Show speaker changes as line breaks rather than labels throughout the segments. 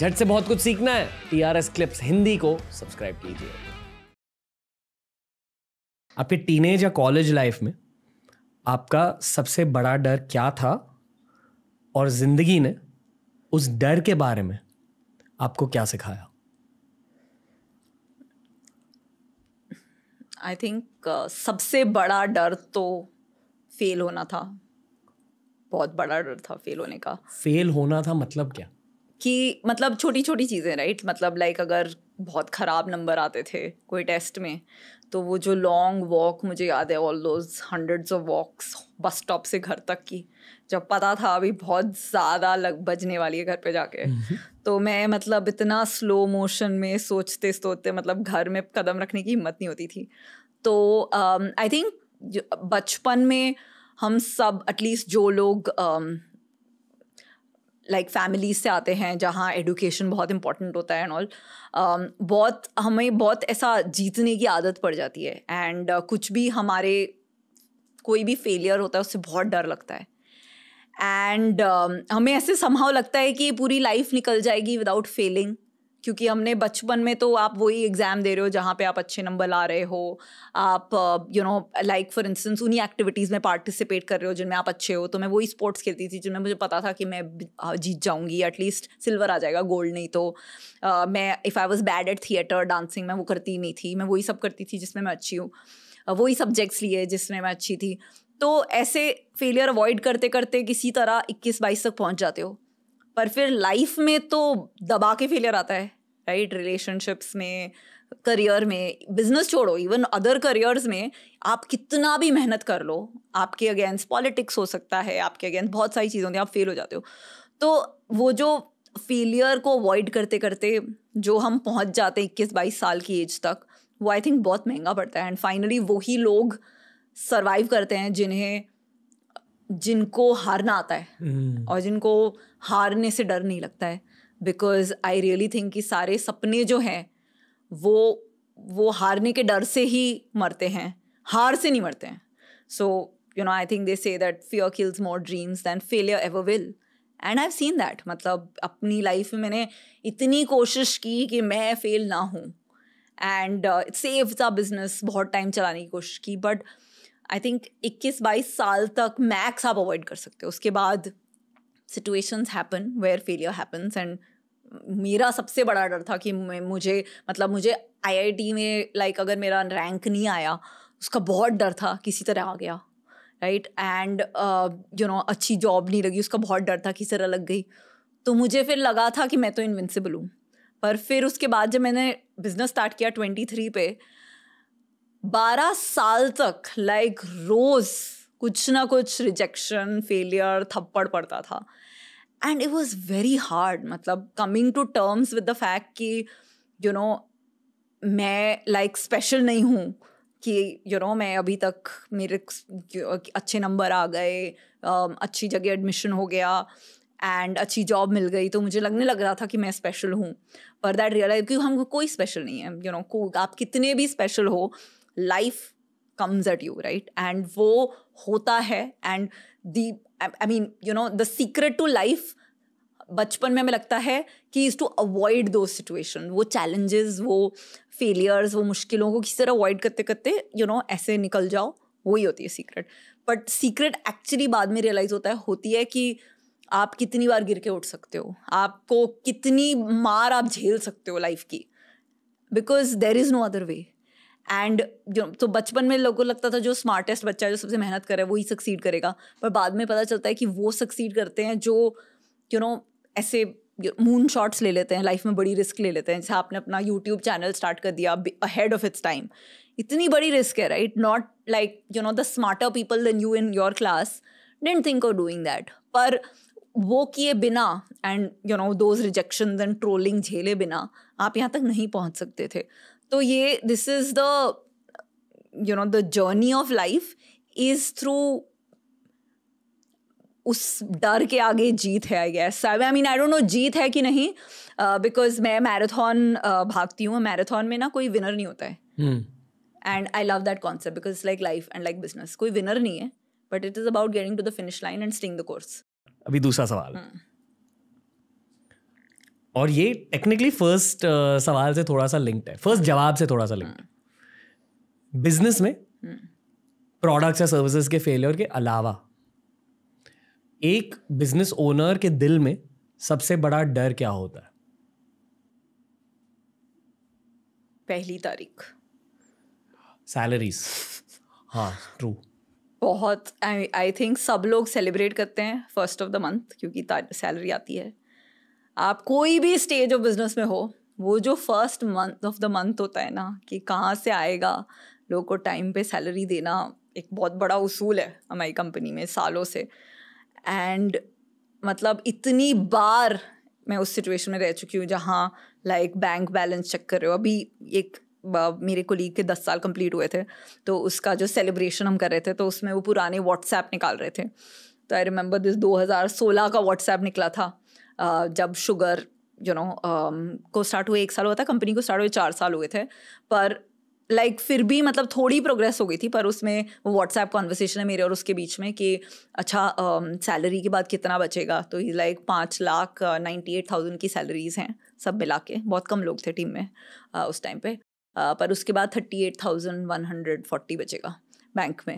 झट से बहुत कुछ सीखना है T R S clips Hindi को सब्सक्राइब कीजिए आपके टीनेज या कॉलेज लाइफ में आपका सबसे बड़ा डर क्या था और ज़िंदगी ने उस डर के बारे में आपको क्या सिखाया
आई थिंक uh, सबसे बड़ा डर तो फेल होना था बहुत बड़ा डर था फेल होने का
फेल होना था मतलब क्या
कि मतलब छोटी छोटी चीज़ें राइट मतलब लाइक अगर बहुत ख़राब नंबर आते थे कोई टेस्ट में तो वो जो लॉन्ग वॉक मुझे याद है all those hundreds of walks bus stop से घर तक की जब पता था अभी बहुत ज़्यादा लग बजने वाली है घर पे जाके तो मैं मतलब इतना स्लो मोशन में सोचते सोचते मतलब घर में कदम रखने की हिम्मत नहीं होती थी तो आई um, थिंक बचपन में हम सब एटलीस्ट जो लोग um, लाइक फैमिलीज से आते हैं जहाँ एडुकेशन बहुत इंपॉर्टेंट होता है एंड ऑल um, बहुत हमें बहुत ऐसा जीतने की आदत पड़ जाती है एंड uh, कुछ भी हमारे कोई भी फेलियर होता है उससे बहुत डर लगता है एंड uh, um, हमें ऐसे संभाव लगता है कि पूरी लाइफ निकल जाएगी विदाउट फेलिंग क्योंकि हमने बचपन में तो आप वही एग्ज़ाम दे रहे हो जहाँ पे आप अच्छे नंबर ला रहे हो आप you know like for instance उन्हीं एक्टिविटीज़ में पार्टिसिपेट कर रहे हो जिनमें आप अच्छे हो तो मैं वही स्पोर्ट्स खेलती थी जिनमें मुझे पता था कि मैं हाँ, जीत जाऊँगी एटलीस्ट सिल्वर आ जाएगा गोल्ड नहीं तो आ, uh, मैं if I was bad at theatre dancing मैं वो करती नहीं थी मैं वही सब करती थी जिसमें मैं अच्छी हूँ uh, वही सब्जेक्ट्स लिए जिसमें मैं अच्छी थी तो ऐसे फेलियर अवॉइड करते करते किसी तरह इक्कीस बाईस तक पहुँच जाते हो पर फिर लाइफ में तो दबा के फेलियर आता है राइट रिलेशनशिप्स में करियर में बिजनेस छोड़ो इवन अदर करियर्स में आप कितना भी मेहनत कर लो आपके अगेंस्ट पॉलिटिक्स हो सकता है आपके अगेंस्ट बहुत सारी चीज़ें होती हैं आप फेल हो जाते हो तो वो जो फेलियर को अवॉइड करते करते जो हम पहुंच जाते हैं इक्कीस बाईस साल की एज तक वो आई थिंक बहुत महंगा पड़ता है एंड फाइनली वही लोग सर्वाइव करते हैं जिन्हें जिनको हारना आता है mm. और जिनको हारने से डर नहीं लगता है बिकॉज आई रियली थिंक कि सारे सपने जो हैं वो वो हारने के डर से ही मरते हैं हार से नहीं मरते हैं so you know I think they say that fear kills more dreams than failure ever will and I have seen that मतलब अपनी लाइफ में मैंने इतनी कोशिश की कि मैं फेल ना हूँ एंड सेव था बिजनेस बहुत टाइम चलाने की कोशिश की बट आई थिंक इक्कीस बाईस साल तक मैक्स आप अवॉइड कर सकते हो उसके बाद situations happen where failure happens and मेरा सबसे बड़ा डर था कि मुझे मतलब मुझे आईआईटी में लाइक like, अगर मेरा रैंक नहीं आया उसका बहुत डर था किसी तरह आ गया राइट एंड यू नो अच्छी जॉब नहीं लगी उसका बहुत डर था किसी तरह लग गई तो मुझे फिर लगा था कि मैं तो इनविंसिबल हूँ पर फिर उसके बाद जब मैंने बिजनेस स्टार्ट किया ट्वेंटी थ्री पे बारह साल तक लाइक like, रोज़ कुछ ना कुछ रिजेक्शन फेलियर थप्पड़ पड़ता था and it was very hard मतलब coming to terms with the fact कि यू नो मैं लाइक like, स्पेशल नहीं हूँ कि यू you नो know, मैं अभी तक मेरे अच्छे नंबर आ गए अच्छी जगह एडमिशन हो गया एंड अच्छी जॉब मिल गई तो मुझे लगने लग रहा था कि मैं स्पेशल हूँ पर दैट रियलाइज क्योंकि हम कोई स्पेशल नहीं है यू you नो know, आप कितने भी स्पेशल हो life comes at you right and वो होता है and the I mean you know the secret to life बचपन में हमें लगता है कि is to avoid those situation वो चैलेंजेस वो फेलियर्स वो मुश्किलों को किस तरह अवॉइड करते करते यू नो ऐसे निकल जाओ वही होती है सीक्रेट बट सीक्रेट एक्चुअली बाद में रियलाइज़ होता है होती है कि आप कितनी बार गिर के उठ सकते हो आपको कितनी मार आप झेल सकते हो लाइफ की because there is no other way and जो तो बचपन में लोगों को लगता था जो स्मार्टेस्ट बच्चा है जो सबसे मेहनत करे वो ही सक्सीड करेगा पर बाद में पता चलता है कि वो सक्सीड करते हैं जो यू नो ऐसे मून शॉट्स ले लेते हैं लाइफ में बड़ी रिस्क ले लेते हैं जैसे आपने अपना यूट्यूब चैनल स्टार्ट कर दिया अहेड ऑफ इट्स टाइम इतनी बड़ी रिस्क है right not like you know the smarter people than you in your class don't think of doing that पर वो किए बिना and you know those rejection and trolling झेले बिना आप यहाँ तक नहीं पहुँच सकते थे तो ये this is the you know the journey of life is through उस डर के आगे जीत है I guess I mean I don't know जीत है कि नहीं बिकॉज uh, मैं मैराथन uh, भागती हूँ मैराथन में ना कोई विनर नहीं होता है and I love that concept because like life and like business कोई विनर नहीं है but it is about getting to the finish line and staying the course
अभी दूसरा सवाल hmm. और ये टेक्निकली फर्स्ट uh, सवाल से थोड़ा सा लिंक्ड है फर्स्ट जवाब से थोड़ा सा लिंक्ड है बिजनेस में प्रोडक्ट्स या सर्विसेज के फेलियर के अलावा एक बिजनेस ओनर के दिल में सबसे बड़ा डर क्या होता है
पहली तारीख
सैलरीज हाँ ट्रू
बहुत आई थिंक सब लोग सेलिब्रेट करते हैं फर्स्ट ऑफ द मंथ क्योंकि सैलरी आती है आप कोई भी स्टेज ऑफ बिजनेस में हो वो जो first month of the month होता है ना कि कहाँ से आएगा लोगों को टाइम पे सैलरी देना एक बहुत बड़ा उसूल है हमारी कंपनी में सालों से एंड मतलब इतनी बार मैं उस सिचुएशन में रह चुकी हूँ जहाँ लाइक बैंक बैलेंस चेक कर रहे हो अभी एक मेरे कोलीग के दस साल कंप्लीट हुए थे तो उसका जो सेलिब्रेशन हम कर रहे थे तो उसमें वो पुराने व्हाट्सएप निकाल रहे थे तो आई रिमेंबर दिस 2016 का व्हाट्सएप निकला था Uh, जब शुगर यू नो को स्टार्ट हुए एक साल हुआ था कंपनी को स्टार्ट हुए चार साल हुए थे पर लाइक like, फिर भी मतलब थोड़ी प्रोग्रेस हो गई थी पर उसमें वो व्हाट्सएप कॉन्वर्सेशन है मेरे और उसके बीच में कि अच्छा सैलरी um, के बाद कितना बचेगा तो ही लाइक पाँच लाख नाइन्टी एट थाउजेंड की सैलरीज हैं सब मिला के बहुत कम लोग थे टीम में uh, उस टाइम पे uh, पर उसके बाद thirty eight thousand one hundred forty बचेगा बैंक में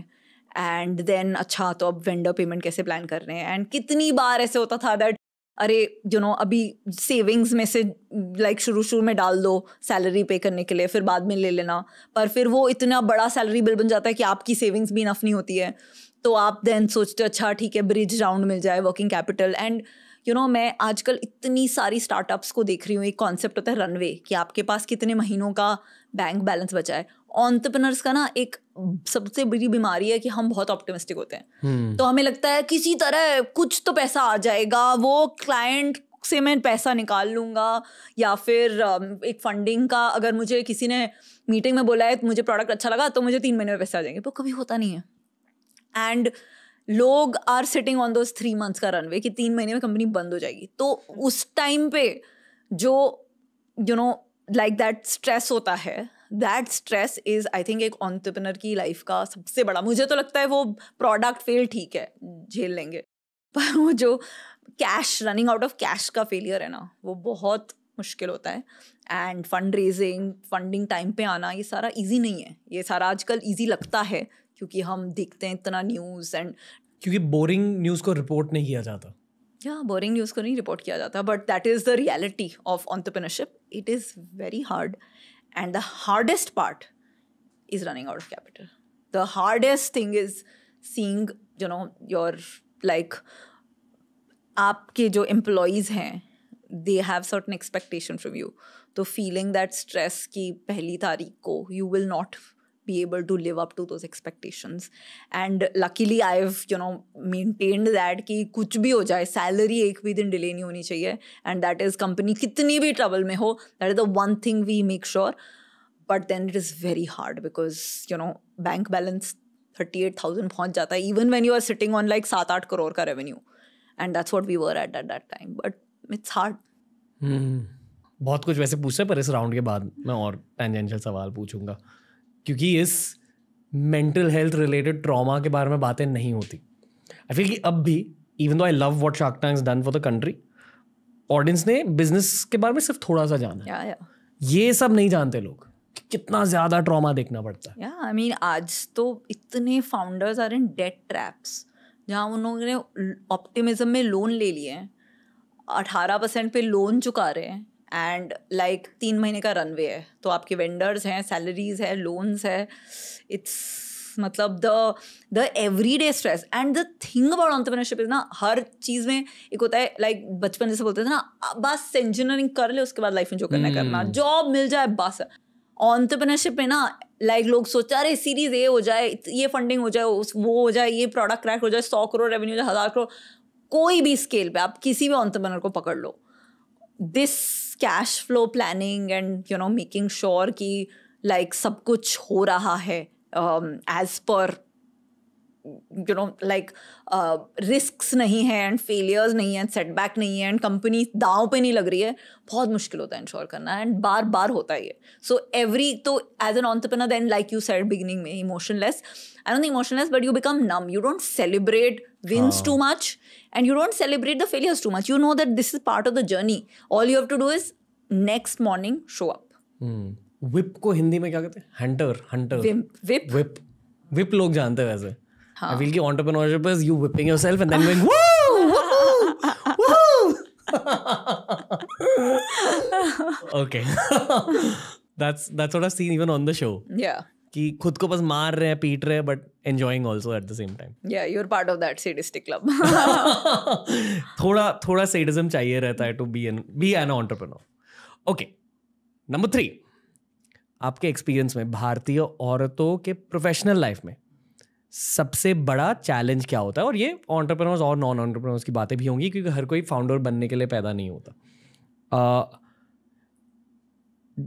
एंड देन अच्छा तो अब वेंडर पेमेंट कैसे प्लान कर रहे हैं एंड कितनी बार ऐसे होता था दैट अरे यू you नो know, अभी सेविंग्स में से लाइक शुरू शुरू में डाल दो सैलरी पे करने के लिए फिर बाद में ले लेना पर फिर वो इतना बड़ा सैलरी बिल बन जाता है कि आपकी सेविंग्स भी इनफ नहीं होती है तो आप देन सोचते अच्छा ठीक है ब्रिज राउंड मिल जाए working capital and you know मैं आजकल इतनी सारी स्टार्टअप्स को देख रही हूँ एक कॉन्सेप्ट होता है रनवे कि आपके पास कितने महीनों का बैंक बैलेंस बचा है ऑन्टरप्रनर्स का ना एक सबसे बड़ी बीमारी है कि हम बहुत ऑप्टिमिस्टिक होते हैं हम्म। तो हमें लगता है किसी तरह कुछ तो पैसा आ जाएगा वो क्लाइंट से मैं पैसा निकाल लूँगा या फिर एक फंडिंग का अगर मुझे किसी ने मीटिंग में बोला है तो मुझे प्रोडक्ट अच्छा लगा तो मुझे तीन महीने में पैसे आ जाएंगे वो तो कभी होता नहीं है एंड लोग are sitting on those three months का रनवे कि तीन महीने में कंपनी बंद हो जाएगी तो उस टाइम पे जो you know like that stress होता है that stress is I think एक ऑन्टरप्रनर की लाइफ का सबसे बड़ा मुझे तो लगता है वो प्रोडक्ट फेल ठीक है झेल लेंगे पर वो जो cash running out of cash का फेलियर है ना वो बहुत मुश्किल होता है and fund raising funding time पे आना ये सारा इजी नहीं है ये सारा आजकल इजी लगता है क्योंकि हम देखते हैं इतना न्यूज़ एंड
क्योंकि बोरिंग न्यूज़ को रिपोर्ट नहीं किया जाता
या बोरिंग न्यूज़ को नहीं रिपोर्ट किया जाता but that is the reality of entrepreneurship it is very hard And the hardest part is running out of capital. The hardest thing is seeing, you know, your like aapke jo employees hain, they have certain expectation from you. So feeling that stress ki pehli ko, you will not be able to live up to those expectations and luckily i've you know maintained that कि कुछ भी हो जाए salary एक भी दिन delay नहीं होनी चाहिए एंड दैट इज कंपनी कितनी भी ट्रबल में हो that is the one thing we make sure but then it is very hard because you know bank balance thirty eight thousand पहुँच जाता है even when you are sitting on like सात आठ करोड़ का revenue and that's what we were at at that time but it's hard
बहुत कुछ वैसे पूछा पर इस राउंड के बाद मैं और टेंजेंशियल सवाल पूछूंगा क्योंकि इस मेंटल हेल्थ रिलेटेड ट्रॉमा के बारे में बातें नहीं होती आई फील कि अब भी even though I love what Shark time done for the country audience ने बिजनेस के बारे में सिर्फ थोड़ा सा जाना yeah, yeah. ये सब नहीं जानते लोग कि कितना ज्यादा ट्रॉमा देखना पड़ता
है आई मीन आज तो इतने founders are in debt traps जहाँ उन्होंने ऑप्टिमिज्म में लोन ले लिए हैं अठारह परसेंट पे लोन चुका रहे हैं एंड लाइक like, तीन महीने का रनवे है तो आपके वेंडर्स हैं सैलरीज है लोन्स है इट्स मतलब the the every day stress and the thing about entrepreneurship is ना हर चीज़ में एक होता है लाइक like, बचपन जैसे बोलते थे ना बस इंजीनियरिंग कर ले उसके बाद लाइफ में जो करना hmm. करना जॉब मिल जाए बस ऑन्टरप्रनरशिप में ना लाइक like, लोग सोचा अरे सीरीज ये हो जाए ये फंडिंग हो जाए वो हो जाए ये प्रोडक्ट क्रैक हो जाए सौ करोड़ रेवेन्यू हो जाए हज़ार करोड़ कोई भी स्केल पे आप किसी भी ऑन्टरप्रनर को पकड़ लो this cash flow planning and you know making sure कि लाइक सब कुछ हो रहा है एज um, पर यू नो लाइक रिस्क नहीं है एंड फेलियर्स नहीं है सेटबैक नहीं है एंड कंपनी दाव पे नहीं लग रही है बहुत मुश्किल होता है इंश्योर करना एंड बार बार होता ही है सो एवरी तो as an entrepreneur then like you set beginning में emotionless I don't emotionless but you become numb you don't celebrate wins too much and you don't celebrate the failures too much you know that this is part of the journey all you have to do is next morning show up
whip को हिंदी में क्या कहते हैं hunter hunter
whip whip
whip लोग जानते हैं वैसे हाँ. I feel कि entrepreneurship is you whipping yourself and then going woo woo woo. okay. that's that's what I've seen even on the show. Yeah. कि खुद को बस मार रहे हैं पीट रहे हैं but enjoying also at the same time
या you are part of that sadistic club
थोड़ा थोड़ा सेडिज्म चाहिए रहता है to be an be an entrepreneur okay number three आपके एक्सपीरियंस में भारतीय औरतों के प्रोफेशनल लाइफ में सबसे बड़ा चैलेंज क्या होता है और ये ऑन्टरप्रनोर्स और नॉन ऑन्टरप्रनोर्स की बातें भी होंगी क्योंकि हर कोई फाउंडर बनने के लिए पैदा नहीं होता आ,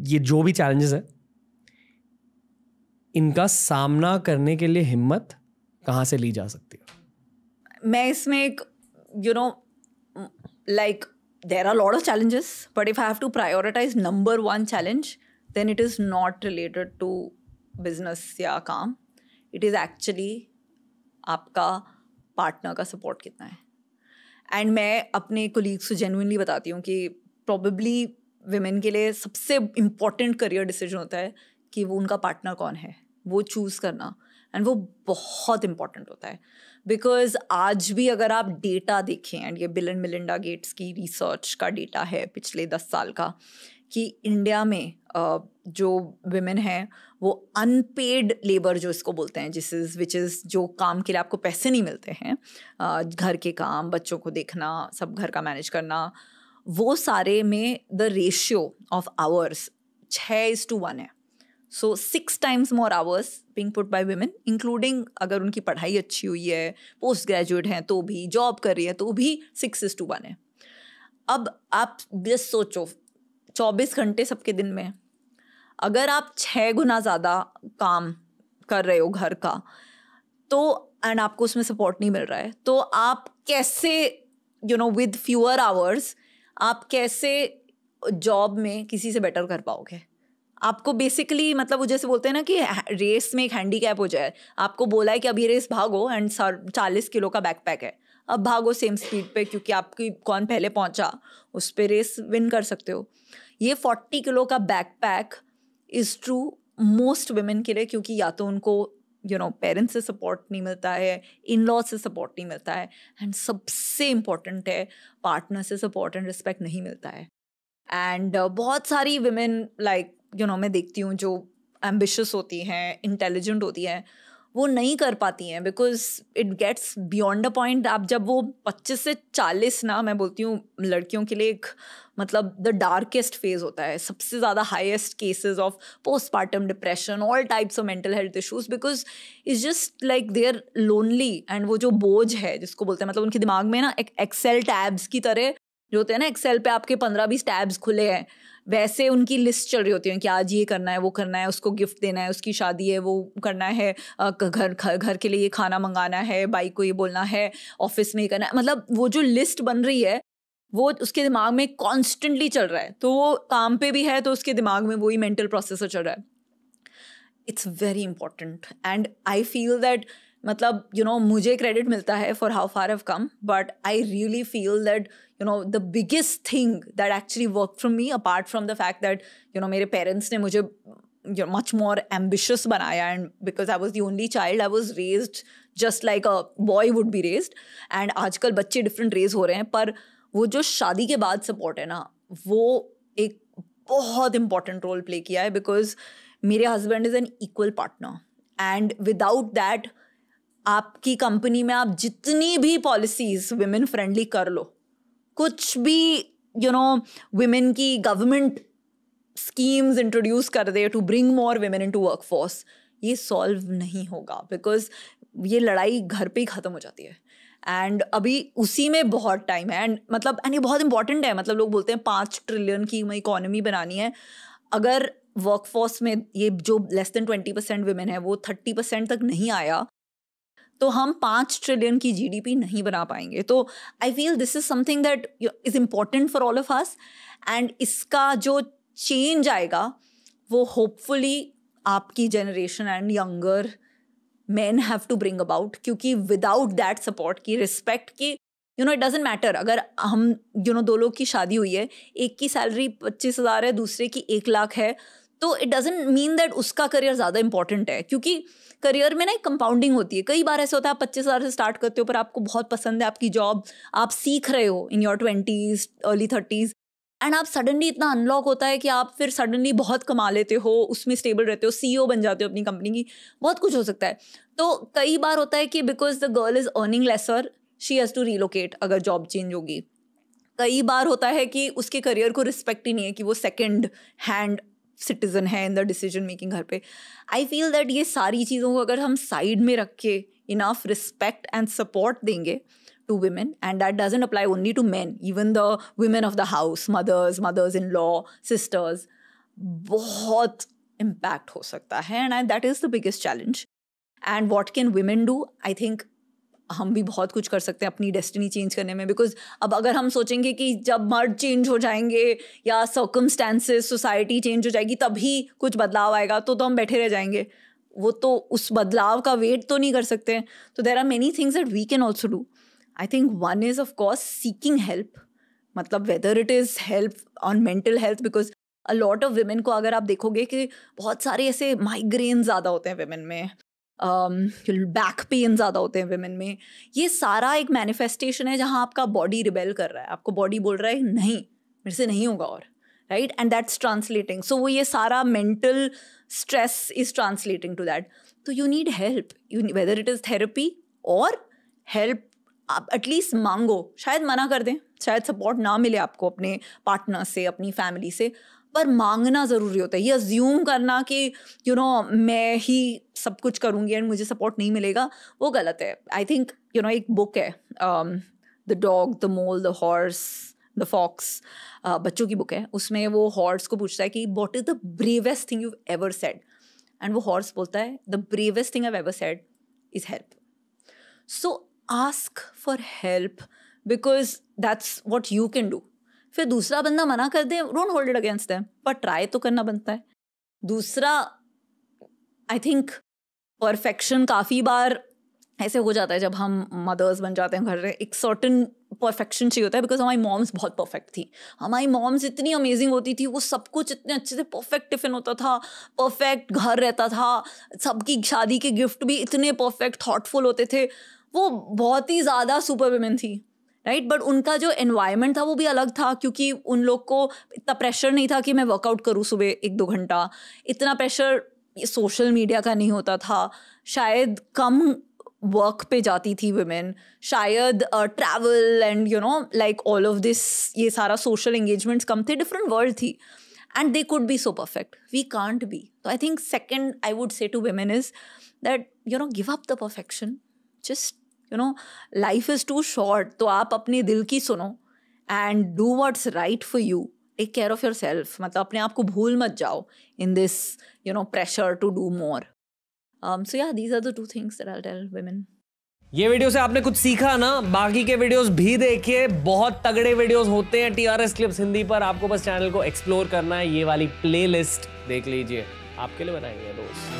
ये जो भी चैलेंजेस है इनका सामना करने के लिए हिम्मत कहाँ से ली जा सकती
है मैं इसमें एक you know like there are lot of challenges but if I have to prioritise number one challenge then it is not related to business या काम इट इज़ एक्चुअली आपका पार्टनर का सपोर्ट कितना है एंड मैं अपने कोलीग्स को जेनुनली बताती हूँ कि प्रॉबली वेमेन के लिए सबसे इम्पॉर्टेंट करियर डिसीजन होता है कि वो उनका पार्टनर कौन है वो चूज़ करना एंड वो बहुत इम्पॉर्टेंट होता है बिकॉज आज भी अगर आप डेटा देखें एंड ये बिल एंड मिलिंडा गेट्स की रिसर्च का डेटा है पिछले दस साल का कि इंडिया में जो वेमेन हैं वो अनपेड लेबर जो इसको बोलते हैं जिस इज़ विच इज़ जो काम के लिए आपको पैसे नहीं मिलते हैं घर के काम बच्चों को देखना सब घर का मैनेज करना वो सारे में द रेशियो ऑफ आवर्स छः इज़ टू वन है so six times more hours being put by women including अगर उनकी पढ़ाई अच्छी हुई है पोस्ट ग्रेजुएट हैं तो भी जॉब कर रही है तो भी सिक्स इज टू वन है अब आप जस्ट सोचो चौबीस घंटे सबके दिन में अगर आप छः गुना ज़्यादा काम कर रहे हो घर का तो एंड आपको उसमें सपोर्ट नहीं मिल रहा है तो आप कैसे you know with fewer hours आप कैसे जॉब में किसी से बेटर कर पाओगे आपको बेसिकली मतलब वो जैसे बोलते हैं ना कि रेस में एक हैंडी कैप हो जाए आपको बोला है कि अभी रेस भागो एंड सर चालीस किलो का बैकपैक है अब भागो सेम स्पीड पे क्योंकि आपकी कौन पहले पहुंचा उस पर रेस विन कर सकते हो ये फोर्टी किलो का backpack is true most women के लिए क्योंकि या तो उनको यू नो पेरेंट्स से सपोर्ट नहीं मिलता है इन लॉ से सपोर्ट नहीं मिलता है एंड सबसे इम्पॉर्टेंट है पार्टनर से सपोर्ट एंड रिस्पेक्ट नहीं मिलता है एंड uh, बहुत सारी वेमेन लाइक यू नो मैं देखती हूँ जो एम्बिशस होती हैं इंटेलिजेंट होती हैं वो नहीं कर पाती हैं because it gets beyond a point आप जब वो 25 से 40 ना मैं बोलती हूँ लड़कियों के लिए एक मतलब द डार्केस्ट फेज होता है सबसे ज़्यादा highest cases of postmortem depression all types of mental health issues because is just like they are lonely and वो जो बोझ है जिसको बोलते हैं मतलब उनके दिमाग में ना एक एक्सेल टैब्स की तरह जो होते हैं ना एक्सेल पे आपके पंद्रह बीस टैब्स खुले हैं वैसे उनकी लिस्ट चल रही होती है कि आज ये करना है वो करना है उसको गिफ्ट देना है उसकी शादी है वो करना है घर घर के लिए ये खाना मंगाना है बाइक को ये बोलना है ऑफिस में ये करना है मतलब वो जो लिस्ट बन रही है वो उसके दिमाग में कॉन्स्टेंटली चल रहा है तो वो काम पे भी है तो उसके दिमाग में वही मेंटल प्रोसेसर चल रहा है it's very important and I feel that मतलब यू नो मुझे क्रेडिट मिलता है for how far have come but I really feel that you know the biggest thing that actually work from me apart from the fact that you know मेरे parents ने मुझे much more ambitious बनाया and because I was the only child I was raised just like a boy would be raised and आजकल बच्चे different raise हो रहे हैं पर वो जो शादी के बाद सपोर्ट है ना वो एक बहुत इंपॉर्टेंट रोल प्ले किया है बिकॉज मेरे husband is an equal partner and without that आपकी कंपनी में आप जितनी भी पॉलिसीज वुमेन फ्रेंडली कर लो कुछ भी यू नो वुमेन की गवर्नमेंट स्कीम्स इंट्रोड्यूस कर दे to bring more women into workforce ये सॉल्व नहीं होगा बिकॉज ये लड़ाई घर पे ही ख़त्म हो जाती है एंड अभी उसी में बहुत टाइम है एंड मतलब एंड ये बहुत इंपॉर्टेंट है मतलब लोग बोलते हैं पाँच ट्रिलियन की इकोनॉमी बनानी है अगर वर्कफोर्स में ये जो less than twenty percent women है वो थर्टी परसेंट तक नहीं आया तो हम पाँच ट्रिलियन की जीडीपी नहीं बना पाएंगे तो I feel this is something that is important for all of us and इसका जो चेंज आएगा वो होपफुली आपकी generation and younger man have to bring about क्योंकि विदाउट दैट सपोर्ट की रिस्पेक्ट की you know it doesn't matter अगर हम यू you नो know, दो लोग की शादी हुई है एक की सैलरी पच्चीस हज़ार है दूसरे की एक लाख है तो इट डजेंट मीन दैट उसका करियर ज़्यादा इंपॉर्टेंट है क्योंकि करियर में ना एक कंपाउंडिंग होती है कई बार ऐसा होता है आप पच्चीस हज़ार से स्टार्ट करते हो पर आपको बहुत पसंद है आपकी जॉब आप सीख रहे हो in your twenties early thirties and आप सडनली इतना अनलॉक होता है कि आप फिर सडनली बहुत कमा लेते हो उसमें स्टेबल रहते हो सी e बन जाते हो अपनी कंपनी की बहुत कुछ हो सकता है तो कई बार होता है कि because the girl is earning lesser she has to relocate अगर जॉब चेंज होगी कई बार होता है कि उसके करियर को रिस्पेक्ट ही नहीं है कि वो सेकंड हैंड सिटीजन है इन द डिसीजन मेकिंग घर पे आई फील दैट ये सारी चीज़ों को अगर हम साइड में रख के इनाफ रिस्पेक्ट एंड सपोर्ट देंगे to women and that doesn't apply only to man even the women of the house mothers mothers in law sisters बहुत इम्पैक्ट हो सकता है and I that is the biggest challenge and what can women do I think हम भी बहुत कुछ कर सकते हैं अपनी डेस्टिनी चेंज करने में बिकॉज अब अगर हम सोचेंगे कि जब मर्द चेंज हो जाएंगे या सर्कमस्टेंसेस सोसाइटी चेंज हो जाएगी तभी कुछ बदलाव आएगा तो तो हम बैठे रह जाएंगे वो तो उस बदलाव का वेट तो नहीं कर सकते तो there are many things that we can also do I think one is of course seeking help मतलब whether it is help on mental health because a lot of women को अगर आप देखोगे कि बहुत सारे ऐसे माइग्रेन ज़्यादा होते हैं वेमेन में बैक um, पेन ज़्यादा होते हैं वेमेन में ये सारा एक मैनिफेस्टेशन है जहाँ आपका बॉडी रिबेल कर रहा है आपको बॉडी बोल रहा है नहीं मेरे से नहीं होगा और right and that's translating so वो ये सारा mental stress is translating to that तो you need help you whether it is therapy और हेल्प आप एटलीस्ट मांगो शायद मना कर दें शायद सपोर्ट ना मिले आपको अपने पार्टनर से अपनी फैमिली से पर मांगना ज़रूरी होता है ये अज्यूम करना कि यू नो मैं ही सब कुछ करूँगी एंड मुझे सपोर्ट नहीं मिलेगा वो गलत है आई थिंक यू नो एक बुक है the dog the mole the horse the fox बच्चों की बुक है उसमें वो हॉर्स को पूछता है कि what is the bravest thing you ever said and वो हॉर्स बोलता है the bravest thing I ever said is help so ask for help because that's what you can do फिर दूसरा बंदा मना कर दे don't hold it against them पर ट्राई तो करना बनता है दूसरा आई थिंक परफेक्शन काफ़ी बार ऐसे हो जाता है जब हम मदर्स बन जाते हैं घर में एक सर्टन परफेक्शन चाहिए होता है बिकॉज हमारी मॉम्स बहुत परफेक्ट थी हमारी मॉम्स इतनी अमेजिंग होती थी वो सब कुछ इतने अच्छे से परफेक्ट टिफिन होता था परफेक्ट घर रहता था सबकी शादी के गिफ्ट भी इतने परफेक्ट थॉटफुल होते थे वो बहुत ही ज़्यादा सुपर वुमेन थी राइट बट उनका जो एनवायरनमेंट था वो भी अलग था क्योंकि उन लोग को इतना प्रेशर नहीं था कि मैं वर्कआउट करूँ सुबह एक दो घंटा इतना प्रेशर सोशल मीडिया का नहीं होता था शायद कम वर्क पे जाती थी वुमेन शायद travel and you know like all of this ये सारा सोशल एंगेजमेंट्स कम थे डिफरेंट वर्ल्ड थी and they could be so perfect we can't be तो I think second I would say to women is that you know give up the perfection just you know life is too short तो आप अपने दिल की सुनो and do what's right for you take care of your self मतलब अपने आप को भूल मत जाओ in this you know pressure to do more so या these are the two things that I tell women
ये वीडियो से आपने कुछ सीखा ना बाकी के वीडियोस भी देखिए बहुत तगड़े वीडियोस होते हैं T R S clips Hindi पर आपको बस चैनल को एक्सप्लोर करना है ये वाली प्लेलिस्ट देख लीजिए आपके लिए बनाएंगे दोस्त